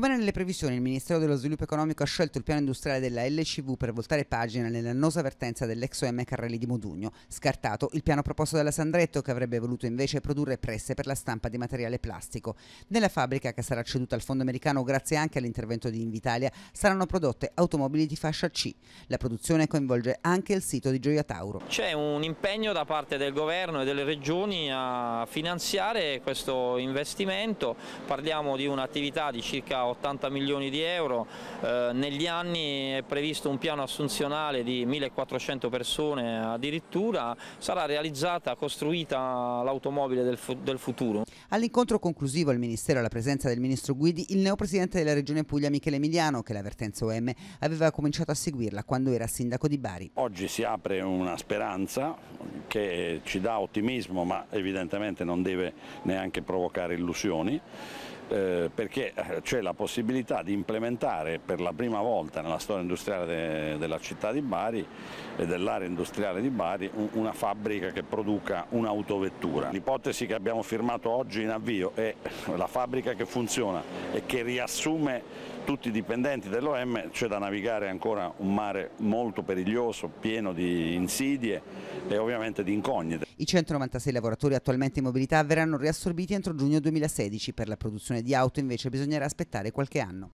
Come nelle previsioni, il Ministero dello Sviluppo Economico ha scelto il piano industriale della LCV per voltare pagina nell'annosa vertenza dell'ex OM Carrelli di Modugno, scartato il piano proposto dalla Sandretto che avrebbe voluto invece produrre presse per la stampa di materiale plastico. Nella fabbrica che sarà ceduta al fondo americano grazie anche all'intervento di Invitalia saranno prodotte automobili di fascia C. La produzione coinvolge anche il sito di Gioia Tauro. C'è un impegno da parte del governo e delle regioni a finanziare questo investimento, parliamo di un'attività di circa 80 milioni di euro, eh, negli anni è previsto un piano assunzionale di 1400 persone addirittura, sarà realizzata, costruita l'automobile del, fu del futuro. All'incontro conclusivo al Ministero alla presenza del Ministro Guidi, il neopresidente della Regione Puglia Michele Emiliano, che l'avvertenza OM aveva cominciato a seguirla quando era sindaco di Bari. Oggi si apre una speranza che eh, ci dà ottimismo ma evidentemente non deve neanche provocare illusioni. Eh, perché eh, c'è la possibilità di implementare per la prima volta nella storia industriale de, della città di Bari e dell'area industriale di Bari un, una fabbrica che produca un'autovettura. L'ipotesi che abbiamo firmato oggi in avvio è la fabbrica che funziona e che riassume tutti i dipendenti dell'OM c'è da navigare ancora un mare molto periglioso, pieno di insidie e ovviamente di incognite. I 196 lavoratori attualmente in mobilità verranno riassorbiti entro giugno 2016, per la produzione di auto invece bisognerà aspettare qualche anno.